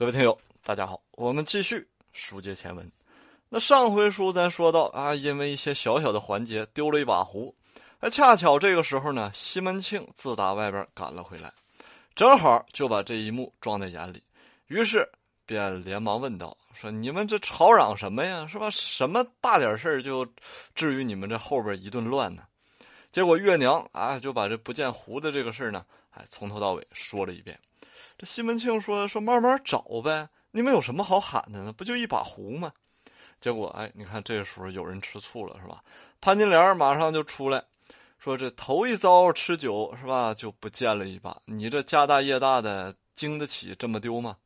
各位听友，大家好，我们继续书接前文。那上回书咱说到啊，因为一些小小的环节丢了一把壶，那恰巧这个时候呢，西门庆自打外边赶了回来，正好就把这一幕撞在眼里，于是便连忙问道：“说你们这吵嚷什么呀？是吧？什么大点事儿就至于你们这后边一顿乱呢？”结果月娘啊就把这不见壶的这个事儿呢，哎，从头到尾说了一遍。这西门庆说说慢慢找呗，你们有什么好喊的呢？不就一把壶吗？结果哎，你看这时候有人吃醋了是吧？潘金莲马上就出来说：这头一遭吃酒是吧，就不见了一把，你这家大业大的，经得起这么丢吗？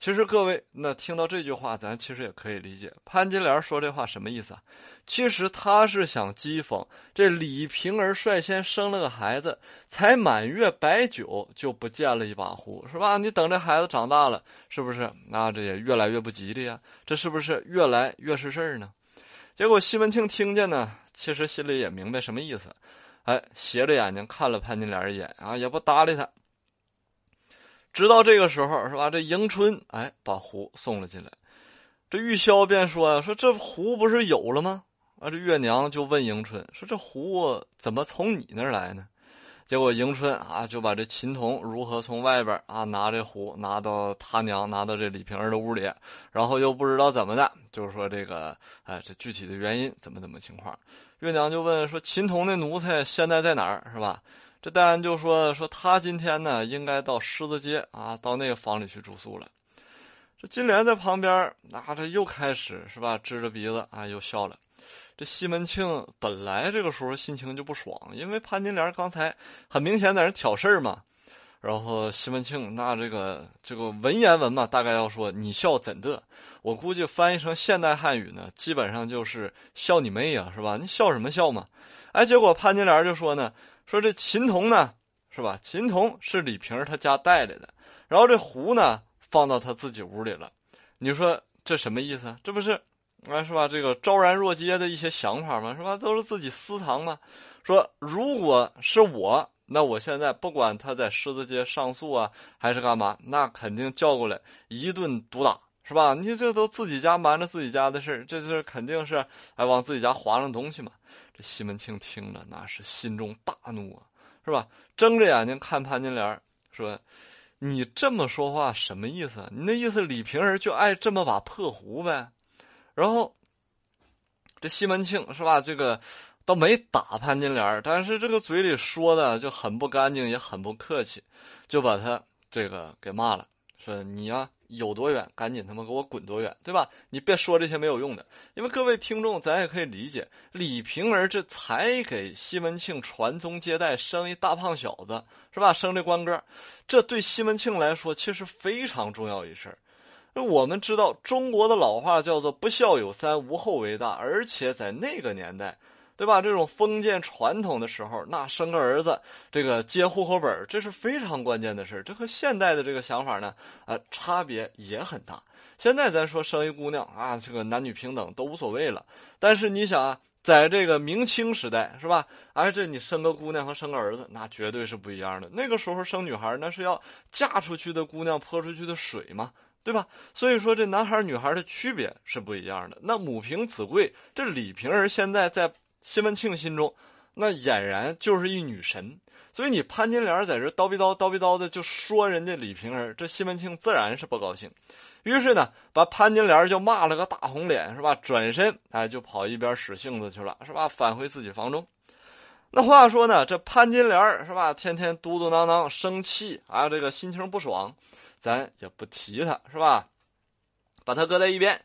其实各位，那听到这句话，咱其实也可以理解。潘金莲说这话什么意思啊？其实他是想讥讽这李瓶儿率先生了个孩子，才满月摆酒就不见了一把壶，是吧？你等这孩子长大了，是不是？那这也越来越不吉利呀？这是不是越来越是事儿呢？结果西门庆听见呢，其实心里也明白什么意思。哎，斜着眼睛看了潘金莲一眼，啊，也不搭理他。直到这个时候，是吧？这迎春哎，把壶送了进来。这玉箫便说：“说这壶不是有了吗？”啊，这月娘就问迎春说：“这壶怎么从你那儿来呢？”结果迎春啊，就把这琴童如何从外边啊拿这壶拿到他娘，拿到这李瓶儿的屋里，然后又不知道怎么的，就是说这个哎，这具体的原因怎么怎么情况？月娘就问说：“琴童那奴才现在在哪儿？是吧？”这戴安就说说他今天呢，应该到狮子街啊，到那个房里去住宿了。这金莲在旁边，那这又开始是吧？支着鼻子啊，又笑了。这西门庆本来这个时候心情就不爽，因为潘金莲刚才很明显在那挑事儿嘛。然后西门庆那这个这个文言文嘛，大概要说你笑怎的？我估计翻译成现代汉语呢，基本上就是笑你妹呀，是吧？你笑什么笑嘛？哎，结果潘金莲就说呢。说这琴童呢，是吧？琴童是李平他家带来的，然后这壶呢放到他自己屋里了。你说这什么意思？这不是啊，是吧？这个昭然若揭的一些想法吗？是吧？都是自己私藏嘛。说如果是我，那我现在不管他在狮子街上诉啊，还是干嘛，那肯定叫过来一顿毒打。是吧？你这都自己家瞒着自己家的事，这就是肯定是哎往自己家划上东西嘛。这西门庆听了，那是心中大怒啊，是吧？睁着眼睛看潘金莲说：“你这么说话什么意思？你那意思李瓶儿就爱这么把破壶呗？”然后这西门庆是吧？这个倒没打潘金莲，但是这个嘴里说的就很不干净，也很不客气，就把他这个给骂了。说你呀，有多远赶紧他妈给我滚多远，对吧？你别说这些没有用的，因为各位听众咱也可以理解，李瓶儿这才给西门庆传宗接代，生一大胖小子，是吧？生这官哥，这对西门庆来说其实非常重要一事儿。我们知道中国的老话叫做“不孝有三，无后为大”，而且在那个年代。对吧？这种封建传统的时候，那生个儿子，这个接户口本，这是非常关键的事。这和现代的这个想法呢，啊，差别也很大。现在咱说生一姑娘啊，这个男女平等都无所谓了。但是你想啊，在这个明清时代，是吧？哎，这你生个姑娘和生个儿子，那绝对是不一样的。那个时候生女孩，那是要嫁出去的姑娘泼出去的水嘛，对吧？所以说这男孩女孩的区别是不一样的。那母凭子贵，这李瓶儿现在在。西门庆心中那俨然就是一女神，所以你潘金莲在这叨逼叨叨逼叨的就说人家李瓶儿，这西门庆自然是不高兴，于是呢，把潘金莲就骂了个大红脸，是吧？转身哎，就跑一边使性子去了，是吧？返回自己房中。那话说呢，这潘金莲是吧？天天嘟嘟囔囔生气，啊，这个心情不爽，咱也不提他是吧？把他搁在一边。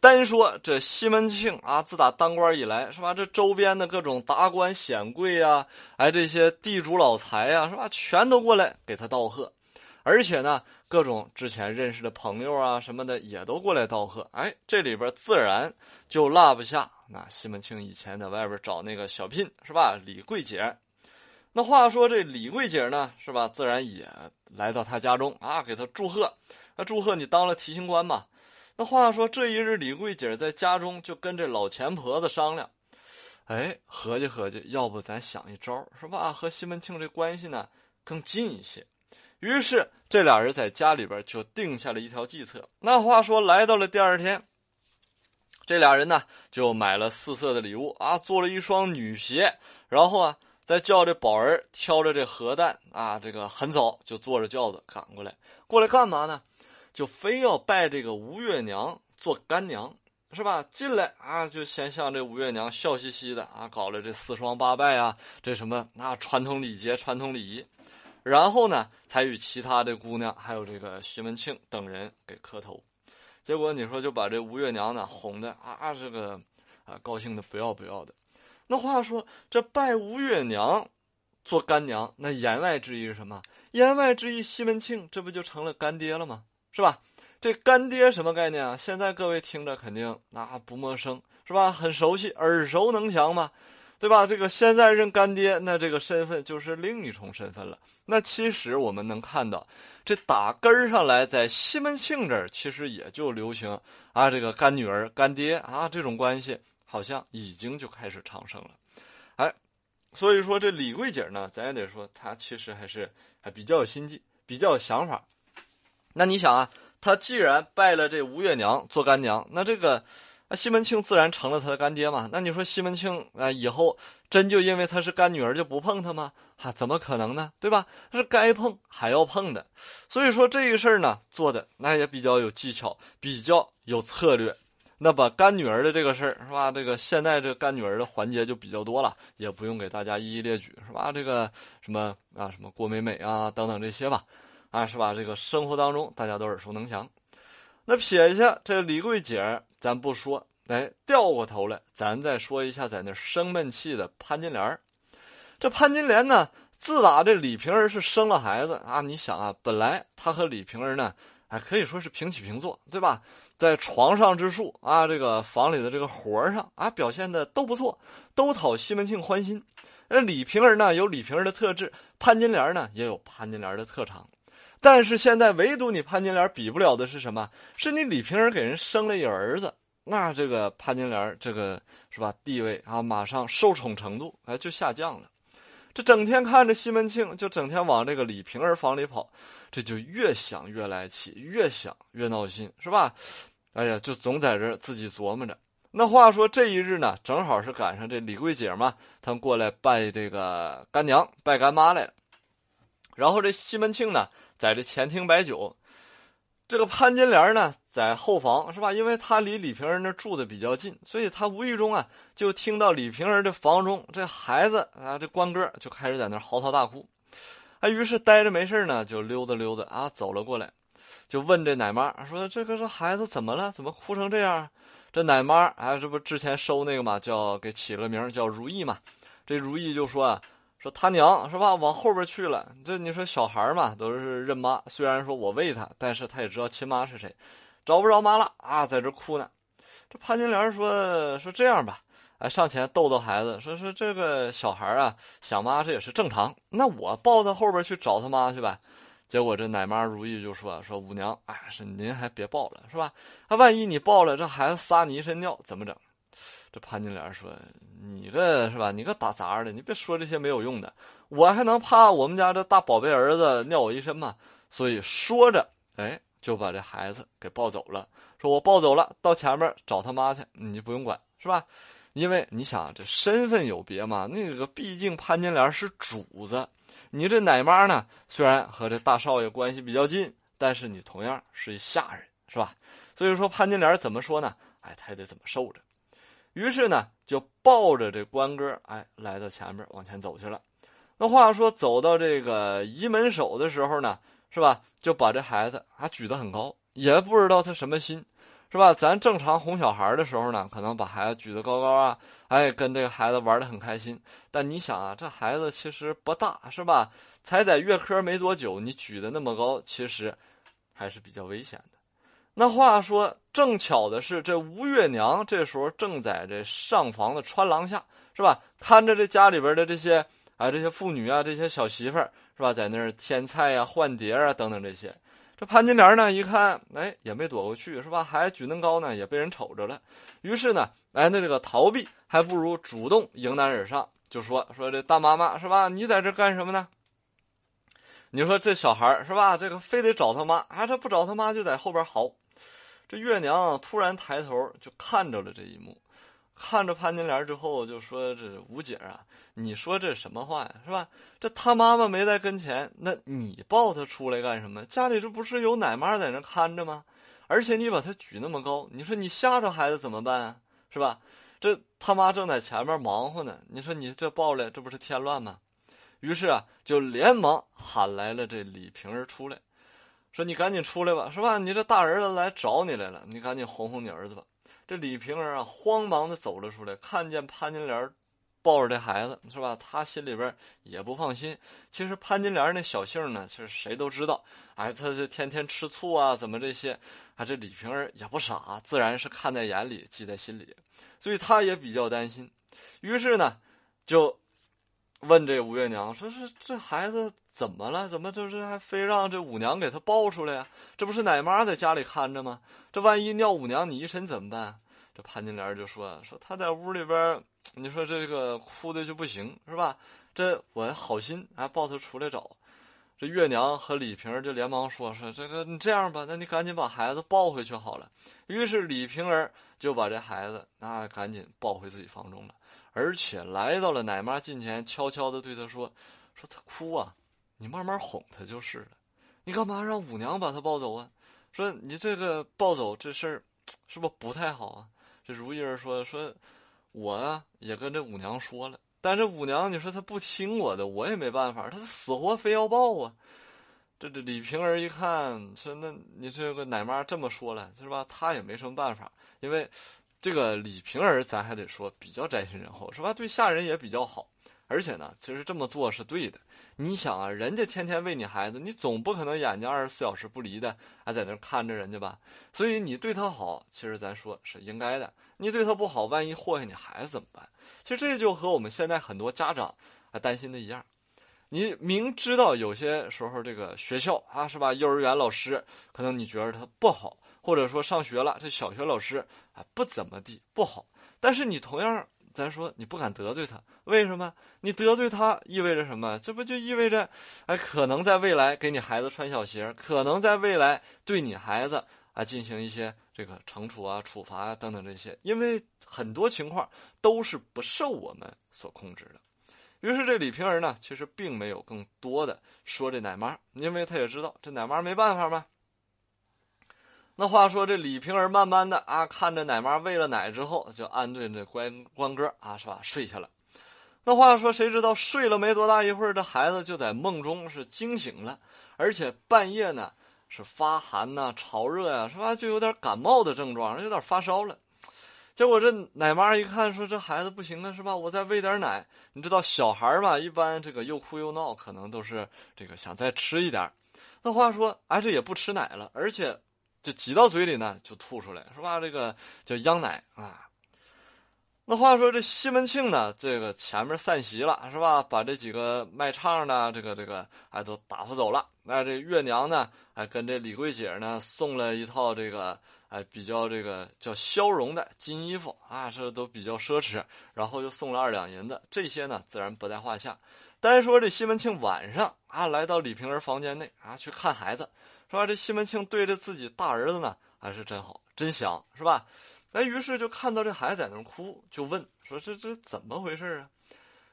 单说这西门庆啊，自打当官以来，是吧？这周边的各种达官显贵啊，哎，这些地主老财啊，是吧？全都过来给他道贺，而且呢，各种之前认识的朋友啊，什么的也都过来道贺。哎，这里边自然就落不下那西门庆以前在外边找那个小聘，是吧？李桂姐。那话说这李桂姐呢，是吧？自然也来到他家中啊，给他祝贺，那祝贺你当了提刑官吧。那话说，这一日，李桂姐在家中就跟这老钱婆子商量，哎，合计合计，要不咱想一招，是吧？和西门庆这关系呢更近一些。于是，这俩人在家里边就定下了一条计策。那话说，来到了第二天，这俩人呢就买了四色的礼物啊，做了一双女鞋，然后啊，再叫这宝儿挑着这核弹啊，这个很早就坐着轿子赶过来，过来干嘛呢？就非要拜这个吴月娘做干娘是吧？进来啊，就先向这吴月娘笑嘻嘻的啊，搞了这四双八拜啊，这什么那传统礼节、传统礼仪，然后呢，才与其他的姑娘还有这个西门庆等人给磕头。结果你说就把这吴月娘呢哄的啊，这个啊高兴的不要不要的。那话说这拜吴月娘做干娘，那言外之意是什么？言外之意，西门庆这不就成了干爹了吗？是吧？这干爹什么概念啊？现在各位听着肯定那不陌生，是吧？很熟悉，耳熟能详嘛，对吧？这个现在认干爹，那这个身份就是另一重身份了。那其实我们能看到，这打根儿上来，在西门庆这儿其实也就流行啊，这个干女儿、干爹啊这种关系，好像已经就开始昌盛了。哎，所以说这李桂姐呢，咱也得说，她其实还是还比较有心计，比较有想法。那你想啊，他既然拜了这吴月娘做干娘，那这个那西门庆自然成了他的干爹嘛。那你说西门庆啊，以后真就因为他是干女儿就不碰他吗？哈，怎么可能呢？对吧？是该碰还要碰的。所以说这个事儿呢，做的那也比较有技巧，比较有策略。那把干女儿的这个事儿是吧？这个现在这干女儿的环节就比较多了，也不用给大家一一列举是吧？这个什么啊，什么郭美美啊等等这些吧。啊，是吧？这个生活当中，大家都耳熟能详。那撇一下这李桂姐，咱不说。哎，掉过头来，咱再说一下在那生闷气的潘金莲这潘金莲呢，自打这李瓶儿是生了孩子啊，你想啊，本来她和李瓶儿呢，还可以说是平起平坐，对吧？在床上之术啊，这个房里的这个活上啊，表现的都不错，都讨西门庆欢心。那李瓶儿呢，有李瓶儿的特质，潘金莲呢，也有潘金莲的特长。但是现在唯独你潘金莲比不了的是什么？是你李瓶儿给人生了一儿子，那这个潘金莲这个是吧地位啊马上受宠程度哎就下降了。这整天看着西门庆，就整天往这个李瓶儿房里跑，这就越想越来气，越想越闹心，是吧？哎呀，就总在这儿自己琢磨着。那话说这一日呢，正好是赶上这李桂姐嘛，他们过来拜这个干娘拜干妈来了，然后这西门庆呢。在这前厅摆酒，这个潘金莲呢，在后房是吧？因为他离李瓶儿那住的比较近，所以他无意中啊，就听到李瓶儿的房中这孩子啊，这关哥就开始在那嚎啕大哭。啊，于是呆着没事呢，就溜达溜达啊，走了过来，就问这奶妈说：“这个这孩子怎么了？怎么哭成这样？”这奶妈啊，这不之前收那个嘛，叫给起了名叫如意嘛。这如意就说啊。说他娘是吧？往后边去了。这你说小孩嘛，都是认妈。虽然说我喂他，但是他也知道亲妈是谁。找不着妈了啊，在这哭呢。这潘金莲说说这样吧，哎，上前逗逗孩子，说说这个小孩啊，想妈这也是正常。那我抱他后边去找他妈去吧。结果这奶妈如意就说说五娘，哎，是您还别抱了，是吧？那万一你抱了，这孩子撒你一身尿怎么整？这潘金莲说：“你这是吧？你个打杂的，你别说这些没有用的，我还能怕我们家这大宝贝儿子尿我一身吗？”所以说着，哎，就把这孩子给抱走了。说：“我抱走了，到前面找他妈去，你不用管，是吧？因为你想，这身份有别嘛。那个，毕竟潘金莲是主子，你这奶妈呢，虽然和这大少爷关系比较近，但是你同样是一下人，是吧？所以说，潘金莲怎么说呢？哎，他也得怎么受着。”于是呢，就抱着这关哥，哎，来到前面往前走去了。那话说，走到这个移门手的时候呢，是吧？就把这孩子还举得很高，也不知道他什么心，是吧？咱正常哄小孩的时候呢，可能把孩子举得高高啊，哎，跟这个孩子玩得很开心。但你想啊，这孩子其实不大，是吧？才在月科没多久，你举得那么高，其实还是比较危险。的。那话说正巧的是，这吴月娘这时候正在这上房的穿廊下，是吧？看着这家里边的这些啊，这些妇女啊，这些小媳妇儿，是吧？在那儿添菜呀、换碟啊等等这些。这潘金莲呢，一看，哎，也没躲过去，是吧？还举嫩高呢，也被人瞅着了。于是呢，哎，那这个逃避还不如主动迎难而上，就说说这大妈妈，是吧？你在这干什么呢？你说这小孩是吧？这个非得找他妈，啊，他不找他妈，就在后边嚎。月娘突然抬头就看着了这一幕，看着潘金莲之后就说：“这吴姐啊，你说这什么话呀？是吧？这他妈妈没在跟前，那你抱他出来干什么？家里这不是有奶妈在那看着吗？而且你把他举那么高，你说你吓着孩子怎么办啊？是吧？这他妈正在前面忙活呢，你说你这抱来，这不是添乱吗？于是啊，就连忙喊来了这李瓶儿出来。”说你赶紧出来吧，是吧？你这大儿子来找你来了，你赶紧哄哄你儿子吧。这李瓶儿啊，慌忙的走了出来，看见潘金莲抱着这孩子，是吧？他心里边也不放心。其实潘金莲那小性呢，其实谁都知道。哎，他这天天吃醋啊，怎么这些？啊，这李瓶儿也不傻，自然是看在眼里，记在心里，所以他也比较担心。于是呢，就问这吴月娘说：“是这孩子？”怎么了？怎么就是还非让这五娘给他抱出来呀？这不是奶妈在家里看着吗？这万一尿五娘你一身怎么办？这潘金莲就说说他在屋里边，你说这个哭的就不行是吧？这我好心还抱他出来找。这月娘和李萍儿就连忙说说这个你这样吧，那你赶紧把孩子抱回去好了。于是李萍儿就把这孩子那赶紧抱回自己房中了，而且来到了奶妈近前，悄悄的对他说说他哭啊。你慢慢哄她就是了。你干嘛让五娘把她抱走啊？说你这个抱走这事儿，是不是不太好啊？这如意儿说说，我啊也跟这五娘说了，但这五娘你说她不听我的，我也没办法，她死活非要抱啊。这这李瓶儿一看，说那你这个奶妈这么说了，是吧？她也没什么办法，因为这个李瓶儿咱还得说比较宅心仁厚，是吧？对下人也比较好，而且呢，其实这么做是对的。你想啊，人家天天为你孩子，你总不可能眼睛二十四小时不离的，还在那看着人家吧？所以你对他好，其实咱说是应该的；你对他不好，万一祸害你孩子怎么办？其实这就和我们现在很多家长啊担心的一样。你明知道有些时候这个学校啊，是吧？幼儿园老师可能你觉得他不好，或者说上学了这小学老师啊不怎么地不好，但是你同样。咱说你不敢得罪他，为什么？你得罪他意味着什么？这不就意味着，哎，可能在未来给你孩子穿小鞋，可能在未来对你孩子啊进行一些这个惩处啊、处罚啊等等这些。因为很多情况都是不受我们所控制的。于是这李瓶儿呢，其实并没有更多的说这奶妈，因为他也知道这奶妈没办法嘛。那话说，这李瓶儿慢慢的啊，看着奶妈喂了奶之后，就安顿这关关哥啊，是吧？睡下了。那话说，谁知道睡了没多大一会儿，这孩子就在梦中是惊醒了，而且半夜呢是发寒呐、潮热呀，是吧？就有点感冒的症状，有点发烧了。结果这奶妈一看，说这孩子不行了，是吧？我再喂点奶。你知道，小孩吧，一般这个又哭又闹，可能都是这个想再吃一点。那话说，哎，这也不吃奶了，而且。就挤到嘴里呢，就吐出来，是吧？这个叫央奶啊。那话说这西门庆呢，这个前面散席了，是吧？把这几个卖唱的，这个这个，哎，都打发走了。那这月娘呢，哎，跟这李桂姐呢，送了一套这个，哎，比较这个叫消融的金衣服啊，这都比较奢侈。然后又送了二两银子，这些呢，自然不在话下。单说这西门庆晚上啊，来到李瓶儿房间内啊，去看孩子。说这西门庆对着自己大儿子呢，还是真好，真香，是吧？那于是就看到这孩子在那哭，就问说这这怎么回事啊？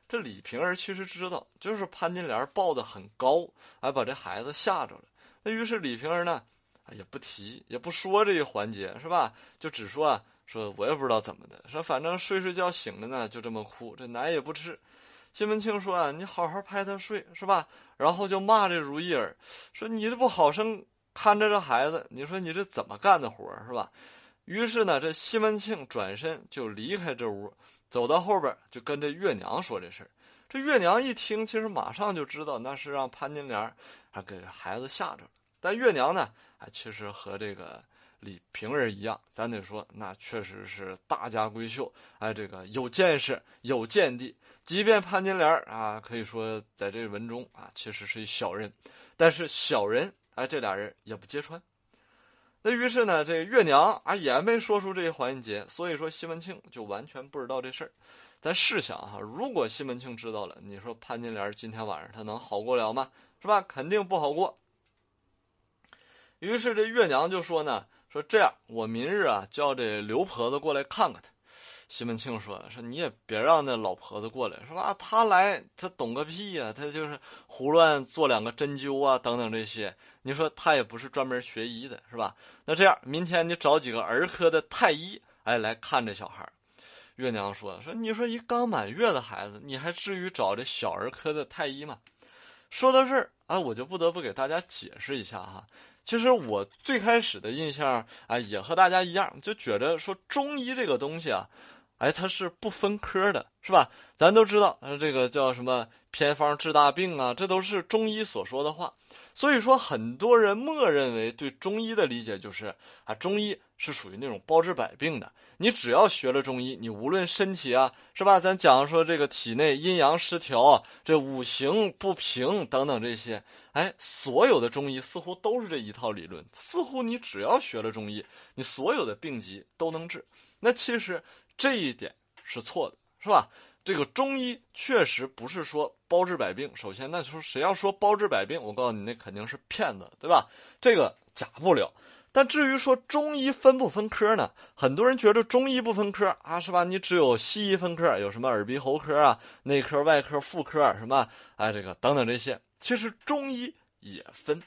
这李瓶儿其实知道，就是潘金莲抱得很高，哎，把这孩子吓着了。那于是李瓶儿呢，也不提，也不说这一环节，是吧？就只说啊，说我也不知道怎么的，说反正睡睡觉醒了呢，就这么哭，这奶也不吃。西门庆说啊，你好好拍他睡，是吧？然后就骂这如意儿，说你这不好生。看着这孩子，你说你这怎么干的活是吧？于是呢，这西门庆转身就离开这屋，走到后边就跟这月娘说这事儿。这月娘一听，其实马上就知道那是让潘金莲还给孩子吓着了。但月娘呢，啊，其实和这个李瓶儿一样，咱得说那确实是大家闺秀，哎，这个有见识、有见地。即便潘金莲啊，可以说在这文中啊，其实是一小人，但是小人。哎，这俩人也不揭穿。那于是呢，这月娘啊也没说出这些环节，所以说西门庆就完全不知道这事儿。咱试想哈，如果西门庆知道了，你说潘金莲今天晚上他能好过了吗？是吧？肯定不好过。于是这月娘就说呢：“说这样，我明日啊叫这刘婆子过来看看他。”西门庆说：“说你也别让那老婆子过来，是吧？他来他懂个屁呀！他就是胡乱做两个针灸啊，等等这些。你说他也不是专门学医的，是吧？那这样，明天你找几个儿科的太医，哎，来看这小孩。”月娘说：“说你说一刚满月的孩子，你还至于找这小儿科的太医吗？”说到这儿啊，我就不得不给大家解释一下哈。其实我最开始的印象啊，也和大家一样，就觉得说中医这个东西啊。哎，它是不分科的，是吧？咱都知道，啊，这个叫什么偏方治大病啊，这都是中医所说的话。所以说，很多人默认为对中医的理解就是啊，中医是属于那种包治百病的。你只要学了中医，你无论身体啊，是吧？咱讲说这个体内阴阳失调啊，这五行不平等等这些，哎，所有的中医似乎都是这一套理论，似乎你只要学了中医，你所有的病疾都能治。那其实。这一点是错的，是吧？这个中医确实不是说包治百病。首先，那说谁要说包治百病，我告诉你，那肯定是骗子，对吧？这个假不了。但至于说中医分不分科呢？很多人觉得中医不分科啊，是吧？你只有西医分科，有什么耳鼻喉科啊、内科、外科、妇科什么？哎，这个等等这些，其实中医也分。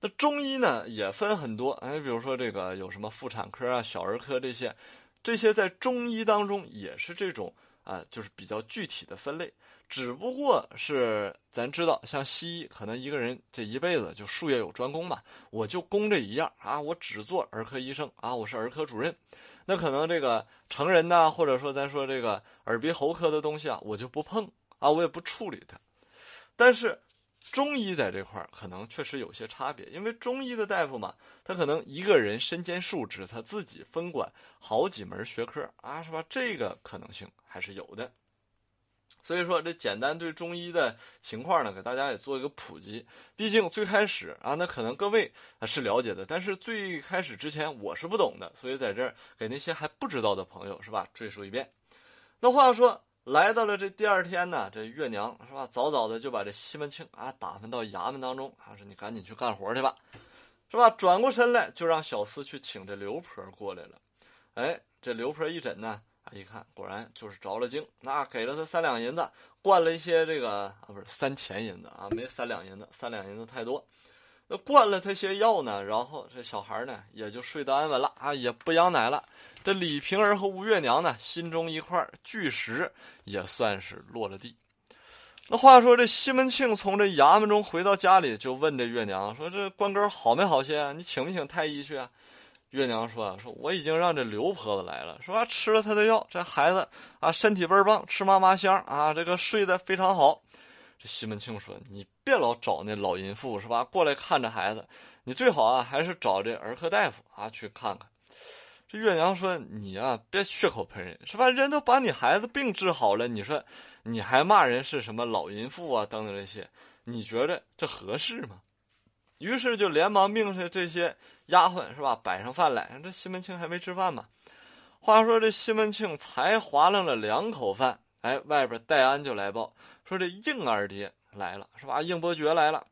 那中医呢也分很多，哎，比如说这个有什么妇产科啊、小儿科这些。这些在中医当中也是这种啊，就是比较具体的分类，只不过是咱知道，像西医可能一个人这一辈子就术业有专攻嘛，我就攻这一样啊，我只做儿科医生啊，我是儿科主任，那可能这个成人呢，或者说咱说这个耳鼻喉科的东西啊，我就不碰啊，我也不处理它，但是。中医在这块儿可能确实有些差别，因为中医的大夫嘛，他可能一个人身兼数职，他自己分管好几门学科啊，是吧？这个可能性还是有的。所以说，这简单对中医的情况呢，给大家也做一个普及。毕竟最开始啊，那可能各位是了解的，但是最开始之前我是不懂的，所以在这儿给那些还不知道的朋友是吧，赘述一遍。那话说。来到了这第二天呢，这月娘是吧？早早的就把这西门庆啊打发到衙门当中，说你赶紧去干活去吧，是吧？转过身来就让小厮去请这刘婆过来了。哎，这刘婆一诊呢，啊，一看果然就是着了惊，那给了他三两银子，灌了一些这个啊，不是三钱银子啊，没三两银子，三两银子太多。那灌了他些药呢，然后这小孩呢也就睡得安稳了啊，也不养奶了。这李瓶儿和吴月娘呢，心中一块巨石也算是落了地。那话说，这西门庆从这衙门中回到家里，就问这月娘说：“这官根好没好些？啊？你请没请太医去？”啊？”月娘说：“说我已经让这刘婆子来了，说吃了他的药，这孩子啊身体倍儿棒，吃嘛嘛香啊，这个睡得非常好。”这西门庆说：“你别老找那老淫妇是吧？过来看这孩子，你最好啊还是找这儿科大夫啊去看看。”这月娘说：“你啊别血口喷人是吧？人都把你孩子病治好了，你说你还骂人是什么老淫妇啊等等这些，你觉得这合适吗？”于是就连忙命下这些丫鬟是吧摆上饭来。这西门庆还没吃饭嘛？话说这西门庆才划楞了两口饭，哎，外边戴安就来报。说这应二爹来了是吧？应伯爵来了，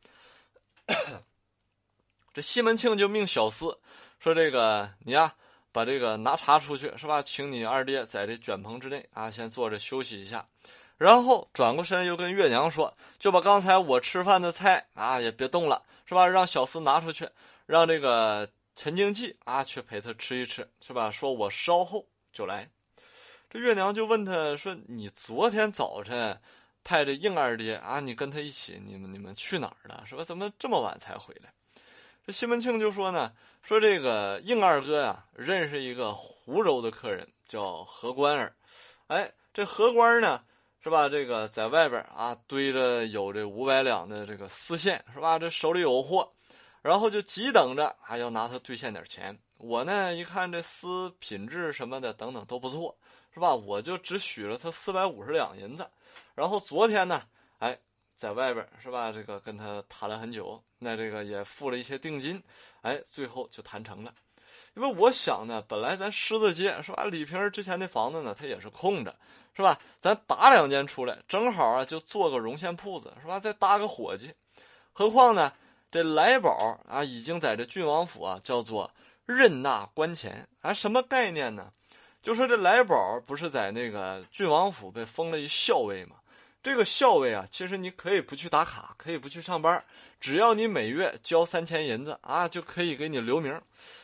这西门庆就命小厮说：“这个你呀，把这个拿茶出去是吧？请你二爹在这卷棚之内啊，先坐着休息一下。”然后转过身又跟月娘说：“就把刚才我吃饭的菜啊也别动了是吧？让小厮拿出去，让这个陈经济啊去陪他吃一吃是吧？”说：“我稍后就来。”这月娘就问他说：“你昨天早晨？”派着应二爹啊，你跟他一起，你们你们去哪儿了？说怎么这么晚才回来？这西门庆就说呢，说这个应二哥呀，认识一个湖州的客人，叫何官儿。哎，这何官儿呢，是吧？这个在外边啊，堆着有这五百两的这个丝线，是吧？这手里有货，然后就急等着还要拿他兑现点钱。我呢，一看这丝品质什么的等等都不错，是吧？我就只许了他四百五十两银子。然后昨天呢，哎，在外边是吧？这个跟他谈了很久，那这个也付了一些定金，哎，最后就谈成了。因为我想呢，本来咱狮子街是吧？李平之前那房子呢，他也是空着是吧？咱打两间出来，正好啊，就做个绒线铺子是吧？再搭个伙计，何况呢，这来宝啊，已经在这郡王府啊，叫做任纳官钱啊，什么概念呢？就说这来宝不是在那个郡王府被封了一校尉吗？这个校尉啊，其实你可以不去打卡，可以不去上班，只要你每月交三千银子啊，就可以给你留名。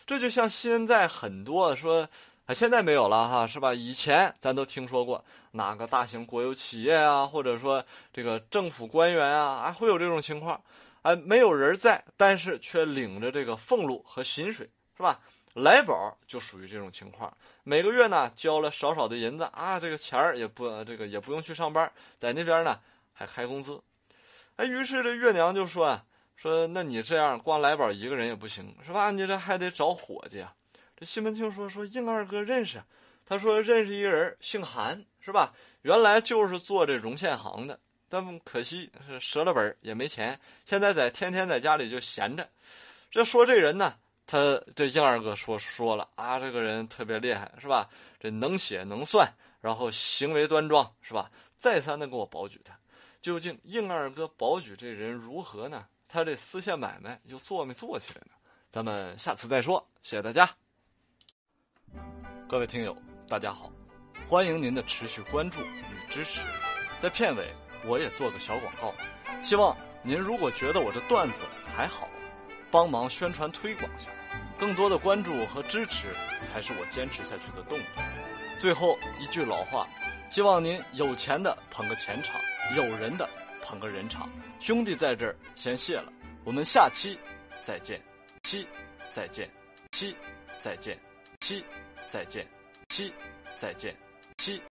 这就像现在很多说啊，现在没有了哈，是吧？以前咱都听说过，哪个大型国有企业啊，或者说这个政府官员啊，啊，会有这种情况啊，没有人在，但是却领着这个俸禄和薪水，是吧？来宝就属于这种情况，每个月呢交了少少的银子啊，这个钱儿也不这个也不用去上班，在那边呢还开工资。哎，于是这月娘就说啊，说，那你这样光来宝一个人也不行，是吧？你这还得找伙计啊。这西门庆说说，应二哥认识，他说认识一人，姓韩，是吧？原来就是做这绒线行的，但可惜是折了本也没钱，现在在天天在家里就闲着。这说这人呢。他对应二哥说说了啊，这个人特别厉害，是吧？这能写能算，然后行为端庄，是吧？再三的给我保举他。究竟应二哥保举这人如何呢？他这私下买卖又做没做起来呢？咱们下次再说。谢谢大家，各位听友，大家好，欢迎您的持续关注与支持。在片尾我也做个小广告，希望您如果觉得我这段子还好，帮忙宣传推广一下。更多的关注和支持才是我坚持下去的动力。最后一句老话，希望您有钱的捧个钱场，有人的捧个人场。兄弟在这儿先谢了，我们下期再见。七再见，七再见，七再见，七再见，七